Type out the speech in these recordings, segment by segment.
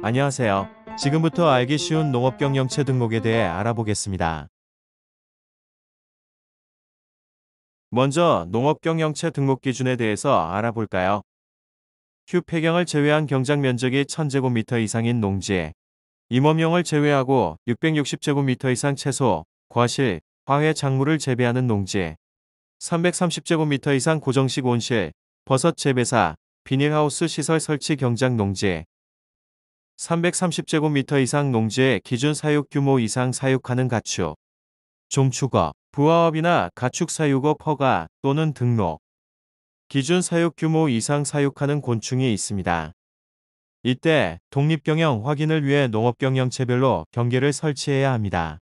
안녕하세요. 지금부터 알기 쉬운 농업경영체 등록에 대해 알아보겠습니다. 먼저 농업경영체 등록 기준에 대해서 알아볼까요? 휴폐경을 제외한 경작 면적이 1000제곱미터 이상인 농지, 임업용을 제외하고 660제곱미터 이상 채소, 과실, 화훼 작물을 재배하는 농지, 330제곱미터 이상 고정식 온실, 버섯 재배사, 비닐하우스 시설 설치 경작 농지, 330제곱미터 이상 농지에 기준 사육 규모 이상 사육하는 가축, 종축업, 부화업이나 가축 사육업 허가 또는 등록, 기준 사육 규모 이상 사육하는 곤충이 있습니다. 이때 독립경영 확인을 위해 농업경영체별로 경계를 설치해야 합니다.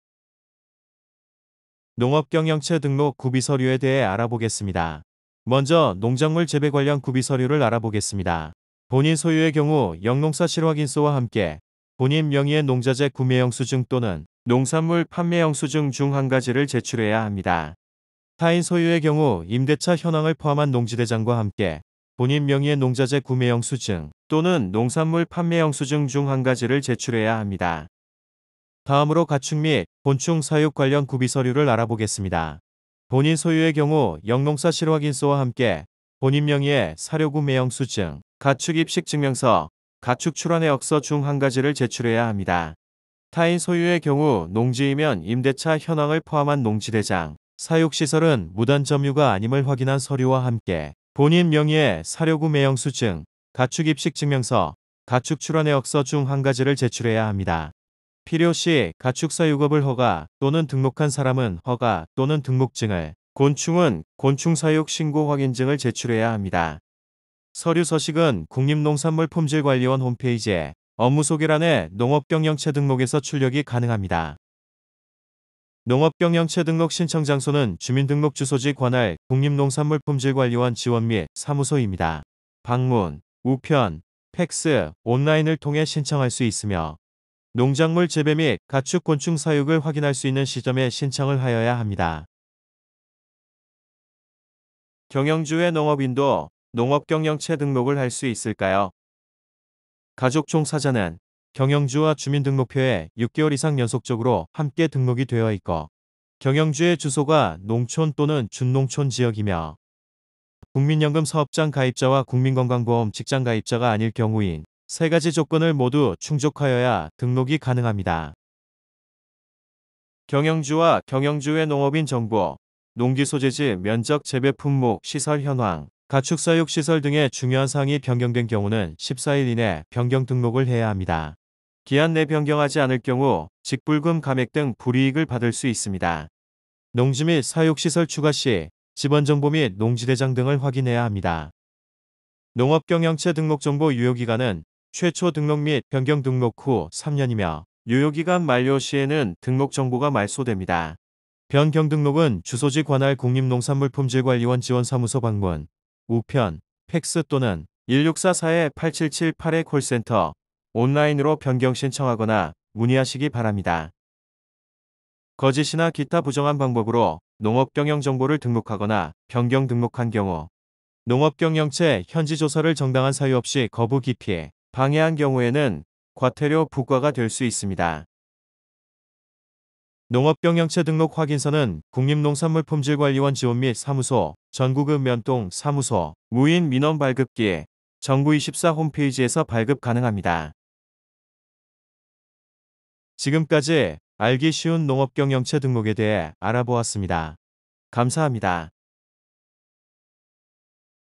농업경영체 등록 구비서류에 대해 알아보겠습니다. 먼저 농작물 재배 관련 구비서류를 알아보겠습니다. 본인 소유의 경우 영농사 실확인서와 함께 본인 명의의 농자재 구매 영수증 또는 농산물 판매 영수증 중 한 가지를 제출해야 합니다. 타인 소유의 경우 임대차 현황을 포함한 농지대장과 함께 본인 명의의 농자재 구매 영수증 또는 농산물 판매 영수증 중 한 가지를 제출해야 합니다. 다음으로 가축 및 곤충 사육 관련 구비 서류를 알아보겠습니다. 본인 소유의 경우 영농사 실확인서와 함께 본인 명의의 사료 구매 영수증 가축 입식 증명서, 가축 출원의 억서 중 한 가지를 제출해야 합니다. 타인 소유의 경우 농지이면 임대차 현황을 포함한 농지대장, 사육시설은 무단 점유가 아님을 확인한 서류와 함께 본인 명의의 사료구 매형수증, 가축 입식 증명서, 가축 출원의 억서 중 한 가지를 제출해야 합니다. 필요시 가축 사육업을 허가 또는 등록한 사람은 허가 또는 등록증을, 곤충은 곤충 사육 신고 확인증을 제출해야 합니다. 서류 서식은 국립농산물품질관리원 홈페이지에 업무 소개란에 농업경영체 등록에서 출력이 가능합니다. 농업경영체 등록 신청 장소는 주민등록주소지 관할 국립농산물품질관리원 지원 및 사무소입니다. 방문, 우편, 팩스, 온라인을 통해 신청할 수 있으며 농작물 재배 및 가축 곤충 사육을 확인할 수 있는 시점에 신청을 하여야 합니다. 경영주의 농업인도 농업경영체 등록을 할 수 있을까요? 가족총사자는 경영주와 주민등록표에 6개월 이상 연속적으로 함께 등록이 되어 있고 경영주의 주소가 농촌 또는 준농촌 지역이며 국민연금 사업장 가입자와 국민건강보험 직장 가입자가 아닐 경우인 세 가지 조건을 모두 충족하여야 등록이 가능합니다. 경영주와 경영주의 농업인 정보, 농기 소재지 면적 재배 품목, 시설 현황, 가축사육시설 등의 중요한 사항이 변경된 경우는 14일 이내 변경 등록을 해야 합니다. 기한 내 변경하지 않을 경우 직불금 감액 등 불이익을 받을 수 있습니다. 농지 및 사육시설 추가 시 지번정보 및 농지대장 등을 확인해야 합니다. 농업경영체 등록정보 유효기간은 최초 등록 및 변경 등록 후 3년이며 유효기간 만료 시에는 등록정보가 말소됩니다. 변경 등록은 주소지 관할 국립농산물품질관리원 지원사무소 방문, 우편, 팩스 또는 1644-8778의 콜센터, 온라인으로 변경 신청하거나 문의하시기 바랍니다. 거짓이나 기타 부정한 방법으로 농업경영 정보를 등록하거나 변경 등록한 경우 농업경영체 현지 조사를 정당한 사유 없이 거부 기피해 방해한 경우에는 과태료 부과가 될 수 있습니다. 농업경영체 등록 확인서는 국립농산물품질관리원 지원 및 사무소, 전국읍 면동 사무소, 무인 민원 발급기, 정부24 홈페이지에서 발급 가능합니다. 지금까지 알기 쉬운 농업경영체 등록에 대해 알아보았습니다. 감사합니다.